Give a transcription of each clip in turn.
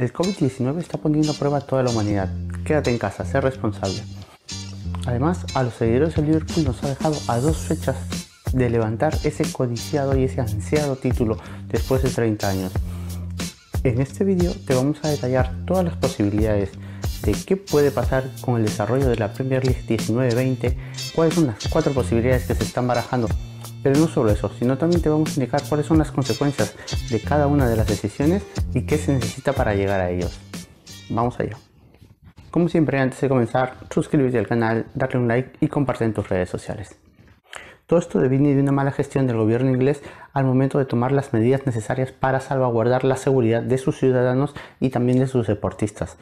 El COVID-19 está poniendo a prueba a toda la humanidad. Quédate en casa, sé responsable. Además, a los seguidores del Liverpool nos ha dejado a dos fechas de levantar ese codiciado y ese ansiado título después de 30 años. En este vídeo te vamos a detallar todas las posibilidades de qué puede pasar con el desarrollo de la Premier League 19-20, cuáles son las cuatro posibilidades que se están barajando pero no solo eso, sino también te vamos a indicar cuáles son las consecuencias de cada una de las decisiones y qué se necesita para llegar a ellos. Vamos allá. Como siempre, antes de comenzar, suscríbete al canal, darle un like y comparte en tus redes sociales. Todo esto viene de una mala gestión del gobierno inglés al momento de tomar las medidas necesarias para salvaguardar la seguridad de sus ciudadanos y también de sus deportistas.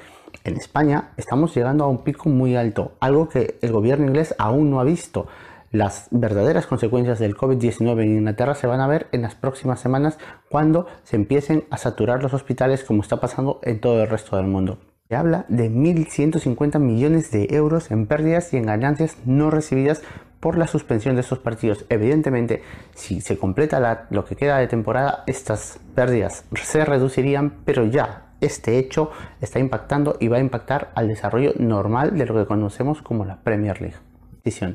En España estamos llegando a un pico muy alto, algo que el gobierno inglés aún no ha visto. Las verdaderas consecuencias del COVID-19 en Inglaterra se van a ver en las próximas semanas cuando se empiecen a saturar los hospitales como está pasando en todo el resto del mundo. Se habla de 1.150 millones de euros en pérdidas y en ganancias no recibidas por la suspensión de estos partidos. Evidentemente, si se completa lo que queda de temporada, estas pérdidas se reducirían, pero ya este hecho está impactando y va a impactar al desarrollo normal de lo que conocemos como la Premier League.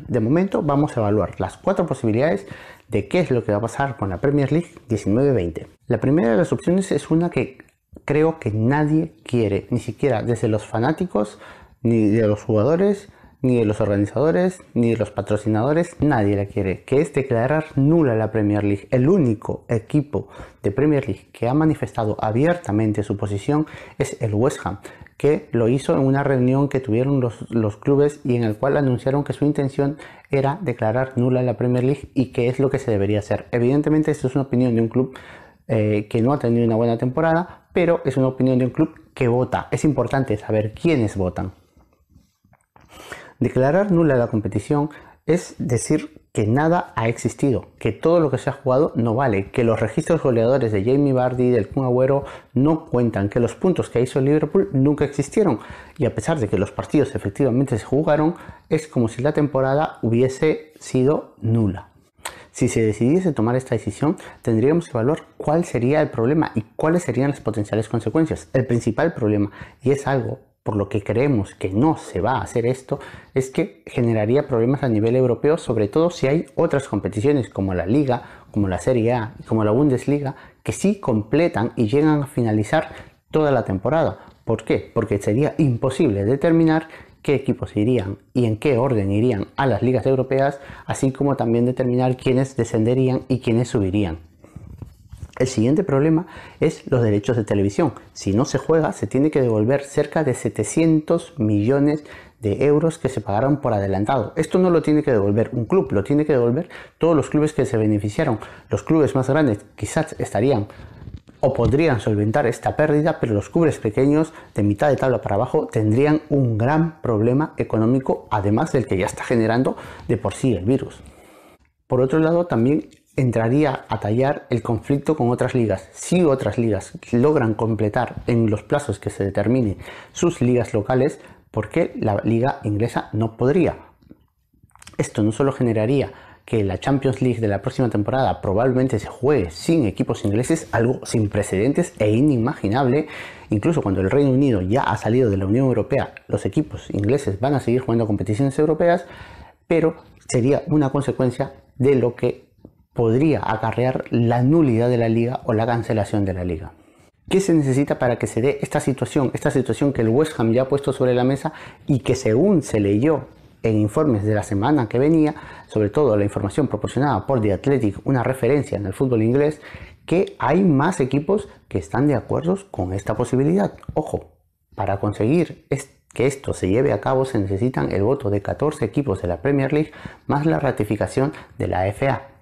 De momento vamos a evaluar las cuatro posibilidades de qué es lo que va a pasar con la Premier League 19-20. La primera de las opciones es una que creo que nadie quiere, ni siquiera desde los fanáticos, ni de los jugadores, ni de los organizadores, ni de los patrocinadores, nadie la quiere, que es declarar nula la Premier League. El único equipo de Premier League que ha manifestado abiertamente su posición es el West Ham que lo hizo en una reunión que tuvieron los, clubes y en el cual anunciaron que su intención era declarar nula la Premier League y que es lo que se debería hacer. Evidentemente, esto es una opinión de un club eh, que no ha tenido una buena temporada, pero es una opinión de un club que vota. Es importante saber quiénes votan. Declarar nula la competición es decir que nada ha existido, que todo lo que se ha jugado no vale, que los registros goleadores de Jamie Bardi y del Kun Agüero no cuentan, que los puntos que hizo Liverpool nunca existieron y a pesar de que los partidos efectivamente se jugaron, es como si la temporada hubiese sido nula. Si se decidiese tomar esta decisión, tendríamos que evaluar cuál sería el problema y cuáles serían las potenciales consecuencias, el principal problema, y es algo por lo que creemos que no se va a hacer esto, es que generaría problemas a nivel europeo, sobre todo si hay otras competiciones como la Liga, como la Serie A y como la Bundesliga, que sí completan y llegan a finalizar toda la temporada. ¿Por qué? Porque sería imposible determinar qué equipos irían y en qué orden irían a las ligas europeas, así como también determinar quiénes descenderían y quiénes subirían. El siguiente problema es los derechos de televisión. Si no se juega, se tiene que devolver cerca de 700 millones de euros que se pagaron por adelantado. Esto no lo tiene que devolver un club, lo tiene que devolver todos los clubes que se beneficiaron. Los clubes más grandes quizás estarían o podrían solventar esta pérdida, pero los clubes pequeños de mitad de tabla para abajo tendrían un gran problema económico, además del que ya está generando de por sí el virus. Por otro lado, también entraría a tallar el conflicto con otras ligas. Si otras ligas logran completar en los plazos que se determine sus ligas locales, ¿por qué la liga inglesa no podría? Esto no solo generaría que la Champions League de la próxima temporada probablemente se juegue sin equipos ingleses, algo sin precedentes e inimaginable. Incluso cuando el Reino Unido ya ha salido de la Unión Europea, los equipos ingleses van a seguir jugando competiciones europeas, pero sería una consecuencia de lo que podría acarrear la nulidad de la liga o la cancelación de la liga. ¿Qué se necesita para que se dé esta situación? Esta situación que el West Ham ya ha puesto sobre la mesa y que según se leyó en informes de la semana que venía, sobre todo la información proporcionada por The Athletic, una referencia en el fútbol inglés, que hay más equipos que están de acuerdo con esta posibilidad. Ojo, para conseguir que esto se lleve a cabo se necesitan el voto de 14 equipos de la Premier League más la ratificación de la FA.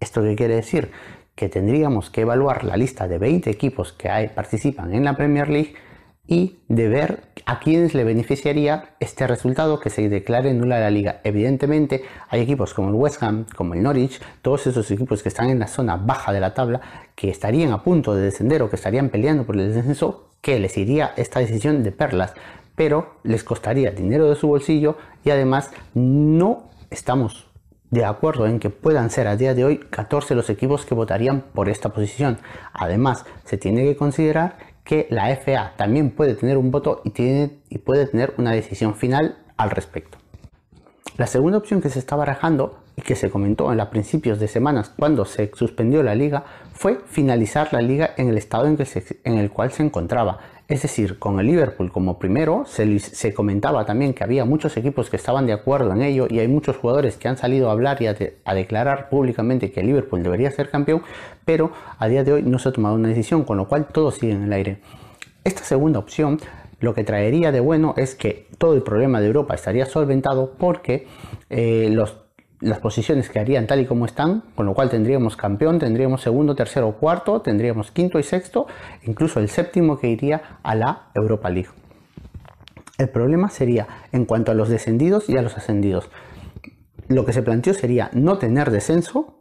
¿Esto qué quiere decir? Que tendríamos que evaluar la lista de 20 equipos que participan en la Premier League y de ver a quiénes le beneficiaría este resultado que se declare nula la liga. Evidentemente hay equipos como el West Ham, como el Norwich, todos esos equipos que están en la zona baja de la tabla, que estarían a punto de descender o que estarían peleando por el descenso, que les iría esta decisión de perlas, pero les costaría dinero de su bolsillo y además no estamos de acuerdo en que puedan ser a día de hoy 14 los equipos que votarían por esta posición. Además, se tiene que considerar que la FA también puede tener un voto y, puede tener una decisión final al respecto. La segunda opción que se está barajando y que se comentó en los principios de semanas cuando se suspendió la liga fue finalizar la liga en el estado en el cual se encontraba, es decir, con el Liverpool como primero, se, comentaba también que había muchos equipos que estaban de acuerdo en ello y hay muchos jugadores que han salido a hablar y a, declarar públicamente que el Liverpool debería ser campeón, pero a día de hoy no se ha tomado una decisión, con lo cual todo sigue en el aire. Esta segunda opción lo que traería de bueno es que todo el problema de Europa estaría solventado porque eh, los las posiciones harían tal y como están, con lo cual tendríamos campeón, tendríamos segundo, tercero, cuarto, tendríamos quinto y sexto, incluso el séptimo que iría a la Europa League. El problema sería en cuanto a los descendidos y a los ascendidos. Lo que se planteó sería no tener descenso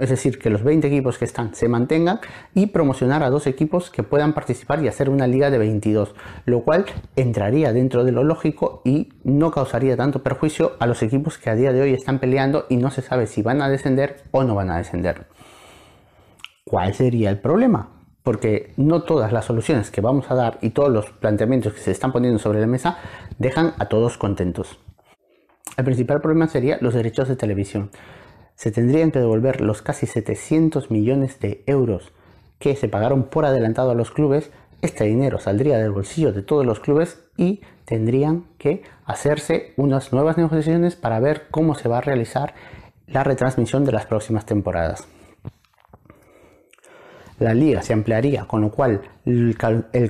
es decir, que los 20 equipos que están se mantengan y promocionar a dos equipos que puedan participar y hacer una liga de 22, lo cual entraría dentro de lo lógico y no causaría tanto perjuicio a los equipos que a día de hoy están peleando y no se sabe si van a descender o no van a descender. ¿Cuál sería el problema? Porque no todas las soluciones que vamos a dar y todos los planteamientos que se están poniendo sobre la mesa dejan a todos contentos. El principal problema sería los derechos de televisión se tendrían que devolver los casi 700 millones de euros que se pagaron por adelantado a los clubes. Este dinero saldría del bolsillo de todos los clubes y tendrían que hacerse unas nuevas negociaciones para ver cómo se va a realizar la retransmisión de las próximas temporadas. La liga se ampliaría, con lo cual el,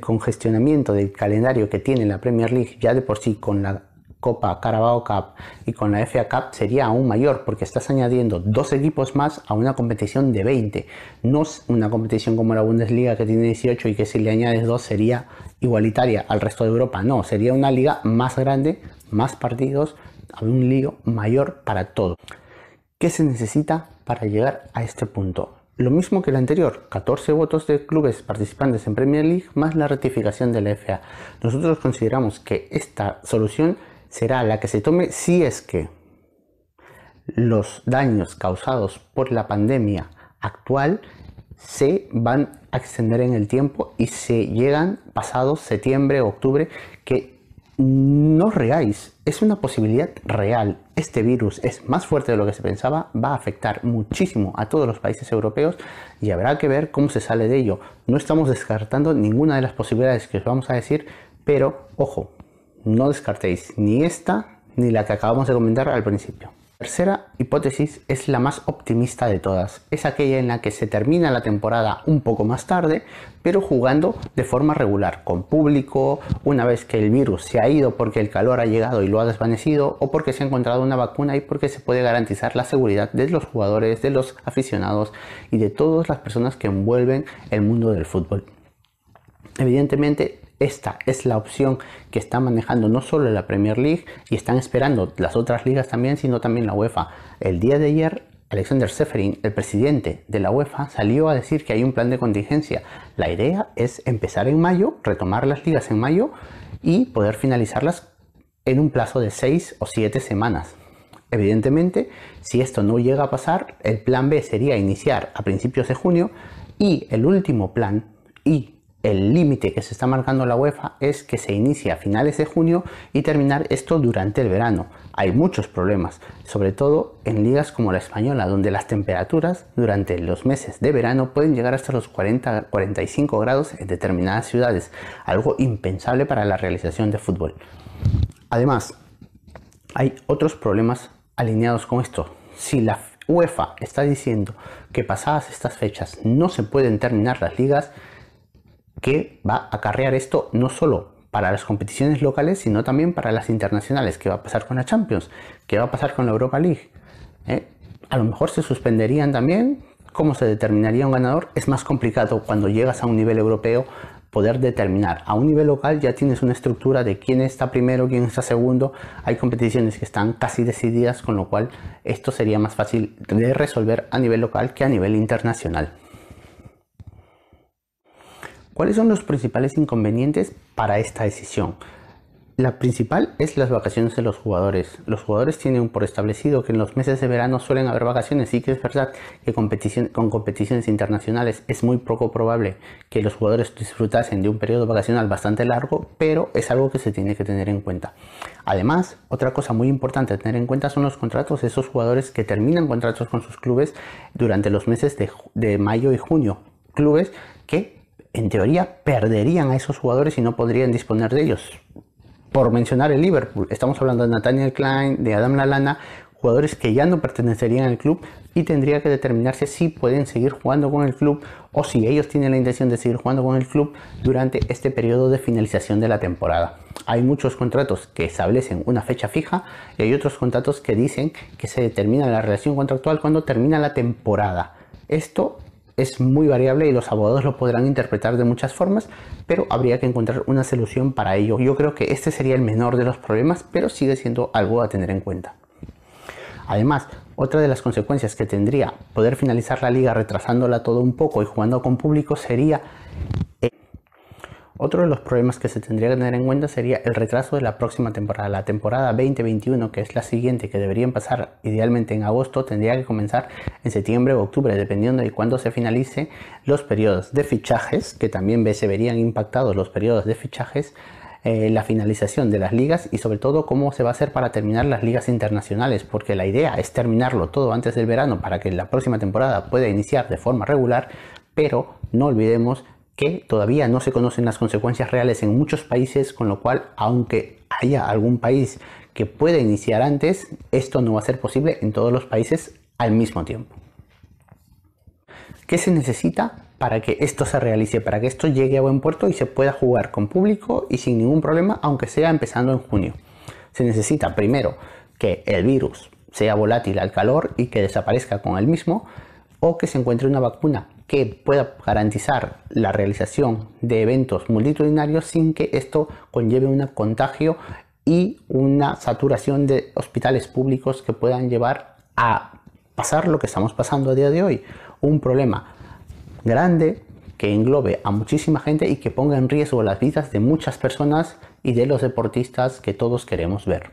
congestionamiento del calendario que tiene la Premier League ya de por sí con la Copa Carabao Cup y con la FA Cup sería aún mayor porque estás añadiendo dos equipos más a una competición de 20. No es una competición como la Bundesliga que tiene 18 y que si le añades dos sería igualitaria al resto de Europa. No, sería una liga más grande, más partidos, un lío mayor para todo. ¿Qué se necesita para llegar a este punto? Lo mismo que el anterior, 14 votos de clubes participantes en Premier League más la ratificación de la FA. Nosotros consideramos que esta solución será la que se tome si es que los daños causados por la pandemia actual se van a extender en el tiempo y se llegan pasado septiembre, octubre, que no reáis, es una posibilidad real. Este virus es más fuerte de lo que se pensaba, va a afectar muchísimo a todos los países europeos y habrá que ver cómo se sale de ello. No estamos descartando ninguna de las posibilidades que os vamos a decir, pero ojo, no descartéis ni esta ni la que acabamos de comentar al principio. La tercera hipótesis es la más optimista de todas. Es aquella en la que se termina la temporada un poco más tarde, pero jugando de forma regular, con público, una vez que el virus se ha ido porque el calor ha llegado y lo ha desvanecido, o porque se ha encontrado una vacuna y porque se puede garantizar la seguridad de los jugadores, de los aficionados y de todas las personas que envuelven el mundo del fútbol. Evidentemente, esta es la opción que está manejando no solo la Premier League y están esperando las otras ligas también, sino también la UEFA. El día de ayer, Alexander Seferin, el presidente de la UEFA, salió a decir que hay un plan de contingencia. La idea es empezar en mayo, retomar las ligas en mayo y poder finalizarlas en un plazo de seis o siete semanas. Evidentemente, si esto no llega a pasar, el plan B sería iniciar a principios de junio y el último plan, y el límite que se está marcando la UEFA es que se inicie a finales de junio y terminar esto durante el verano. Hay muchos problemas, sobre todo en ligas como la española, donde las temperaturas durante los meses de verano pueden llegar hasta los 40-45 grados en determinadas ciudades, algo impensable para la realización de fútbol. Además, hay otros problemas alineados con esto. Si la UEFA está diciendo que pasadas estas fechas no se pueden terminar las ligas, que va a acarrear esto no solo para las competiciones locales, sino también para las internacionales. ¿Qué va a pasar con la Champions? ¿Qué va a pasar con la Europa League? ¿Eh? A lo mejor se suspenderían también. ¿Cómo se determinaría un ganador? Es más complicado cuando llegas a un nivel europeo poder determinar. A un nivel local ya tienes una estructura de quién está primero, quién está segundo. Hay competiciones que están casi decididas, con lo cual esto sería más fácil de resolver a nivel local que a nivel internacional. ¿Cuáles son los principales inconvenientes para esta decisión? La principal es las vacaciones de los jugadores. Los jugadores tienen por establecido que en los meses de verano suelen haber vacaciones. y que es verdad que con competiciones internacionales es muy poco probable que los jugadores disfrutasen de un periodo vacacional bastante largo, pero es algo que se tiene que tener en cuenta. Además, otra cosa muy importante a tener en cuenta son los contratos de esos jugadores que terminan contratos con sus clubes durante los meses de, de mayo y junio. Clubes que en teoría perderían a esos jugadores y no podrían disponer de ellos. Por mencionar el Liverpool, estamos hablando de Nathaniel Klein, de Adam Lalana, jugadores que ya no pertenecerían al club y tendría que determinarse si pueden seguir jugando con el club o si ellos tienen la intención de seguir jugando con el club durante este periodo de finalización de la temporada. Hay muchos contratos que establecen una fecha fija y hay otros contratos que dicen que se determina la relación contractual cuando termina la temporada. Esto es muy variable y los abogados lo podrán interpretar de muchas formas, pero habría que encontrar una solución para ello. Yo creo que este sería el menor de los problemas, pero sigue siendo algo a tener en cuenta. Además, otra de las consecuencias que tendría poder finalizar la liga retrasándola todo un poco y jugando con público sería otro de los problemas que se tendría que tener en cuenta sería el retraso de la próxima temporada. La temporada 2021, que es la siguiente, que deberían pasar idealmente en agosto, tendría que comenzar en septiembre o octubre, dependiendo de cuándo se finalice los periodos de fichajes, que también se verían impactados los periodos de fichajes, eh, la finalización de las ligas y sobre todo cómo se va a hacer para terminar las ligas internacionales, porque la idea es terminarlo todo antes del verano para que la próxima temporada pueda iniciar de forma regular, pero no olvidemos que todavía no se conocen las consecuencias reales en muchos países, con lo cual, aunque haya algún país que pueda iniciar antes, esto no va a ser posible en todos los países al mismo tiempo. ¿Qué se necesita para que esto se realice, para que esto llegue a buen puerto y se pueda jugar con público y sin ningún problema, aunque sea empezando en junio? Se necesita primero que el virus sea volátil al calor y que desaparezca con el mismo, o que se encuentre una vacuna que pueda garantizar la realización de eventos multitudinarios sin que esto conlleve un contagio y una saturación de hospitales públicos que puedan llevar a pasar lo que estamos pasando a día de hoy, un problema grande que englobe a muchísima gente y que ponga en riesgo las vidas de muchas personas y de los deportistas que todos queremos ver.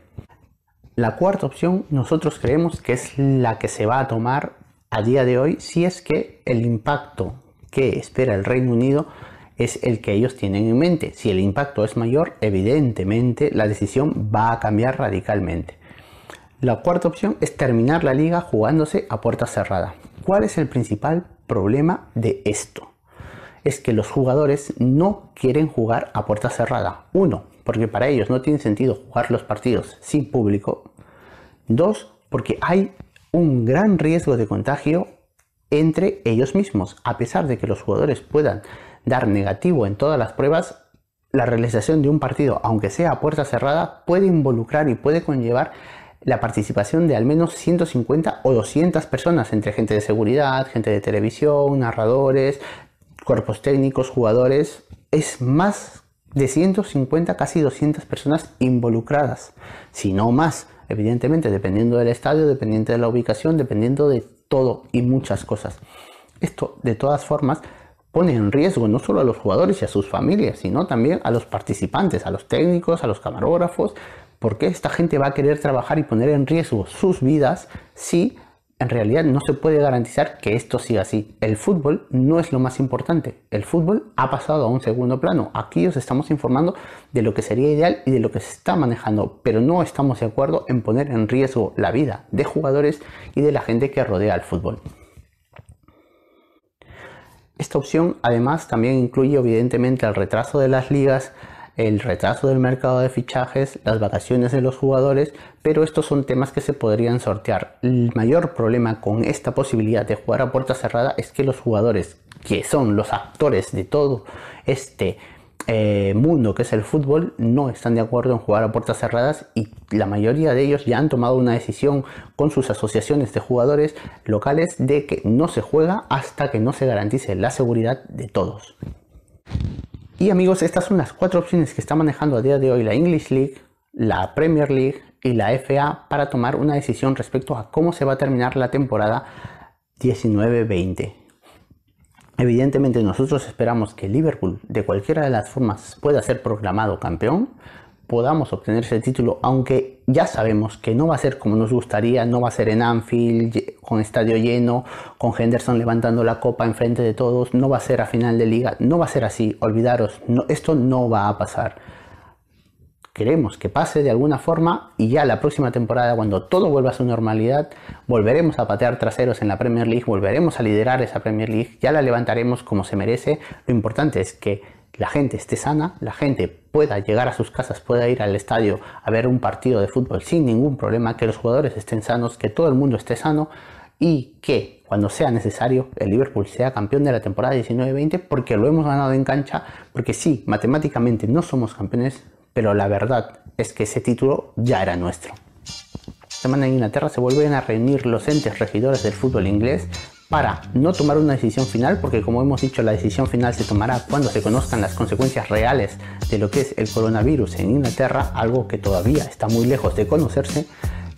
La cuarta opción nosotros creemos que es la que se va a tomar a día de hoy si es que el impacto que espera el Reino Unido es el que ellos tienen en mente. Si el impacto es mayor, evidentemente la decisión va a cambiar radicalmente. La cuarta opción es terminar la liga jugándose a puerta cerrada. ¿Cuál es el principal problema de esto? Es que los jugadores no quieren jugar a puerta cerrada. Uno, porque para ellos no tiene sentido jugar los partidos sin público. Dos, porque hay un gran riesgo de contagio entre ellos mismos. A pesar de que los jugadores puedan dar negativo en todas las pruebas, la realización de un partido, aunque sea a puerta cerrada, puede involucrar y puede conllevar la participación de al menos 150 o 200 personas entre gente de seguridad, gente de televisión, narradores, cuerpos técnicos, jugadores. Es más de 150 casi 200 personas involucradas, si no más, evidentemente, dependiendo del estadio, dependiendo de la ubicación, dependiendo de todo y muchas cosas. Esto, de todas formas, pone en riesgo no solo a los jugadores y a sus familias, sino también a los participantes, a los técnicos, a los camarógrafos, porque esta gente va a querer trabajar y poner en riesgo sus vidas si en realidad no se puede garantizar que esto siga así. El fútbol no es lo más importante. El fútbol ha pasado a un segundo plano. Aquí os estamos informando de lo que sería ideal y de lo que se está manejando, pero no estamos de acuerdo en poner en riesgo la vida de jugadores y de la gente que rodea al fútbol. Esta opción además también incluye evidentemente el retraso de las ligas, el retraso del mercado de fichajes, las vacaciones de los jugadores, pero estos son temas que se podrían sortear. El mayor problema con esta posibilidad de jugar a puerta cerrada es que los jugadores, que son los actores de todo este eh, mundo que es el fútbol no están de acuerdo en jugar a puertas cerradas y la mayoría de ellos ya han tomado una decisión con sus asociaciones de jugadores locales de que no se juega hasta que no se garantice la seguridad de todos. Y amigos, estas son las cuatro opciones que está manejando a día de hoy la English League, la Premier League y la FA para tomar una decisión respecto a cómo se va a terminar la temporada 19-20. Evidentemente nosotros esperamos que Liverpool de cualquiera de las formas pueda ser proclamado campeón, podamos obtener ese título, aunque ya sabemos que no va a ser como nos gustaría, no va a ser en Anfield, con estadio lleno, con Henderson levantando la copa enfrente de todos, no va a ser a final de liga, no va a ser así, olvidaros, esto no va a pasar. Queremos que pase de alguna forma y ya la próxima temporada, cuando todo vuelva a su normalidad, volveremos a patear traseros en la Premier League, volveremos a liderar esa Premier League, ya la levantaremos como se merece. Lo importante es que la gente esté sana, la gente pueda llegar a sus casas, pueda ir al estadio a ver un partido de fútbol sin ningún problema, que los jugadores estén sanos, que todo el mundo esté sano y que cuando sea necesario el Liverpool sea campeón de la temporada 19-20 porque lo hemos ganado en cancha, porque sí, matemáticamente no somos campeones, pero la verdad es que ese título ya era nuestro semana en Inglaterra se vuelven a reunir los entes regidores del fútbol inglés para no tomar una decisión final, porque como hemos dicho, la decisión final se tomará cuando se conozcan las consecuencias reales de lo que es el coronavirus en Inglaterra, algo que todavía está muy lejos de conocerse,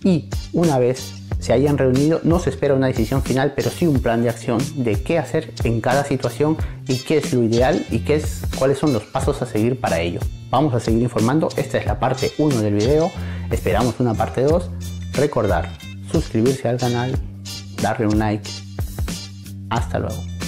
y una vez se hayan reunido, no se espera una decisión final, pero sí un plan de acción de qué hacer en cada situación y qué es lo ideal y qué es, cuáles son los pasos a seguir para ello. Vamos a seguir informando, esta es la parte 1 del video, esperamos una parte 2, recordar suscribirse al canal, darle un like hasta luego.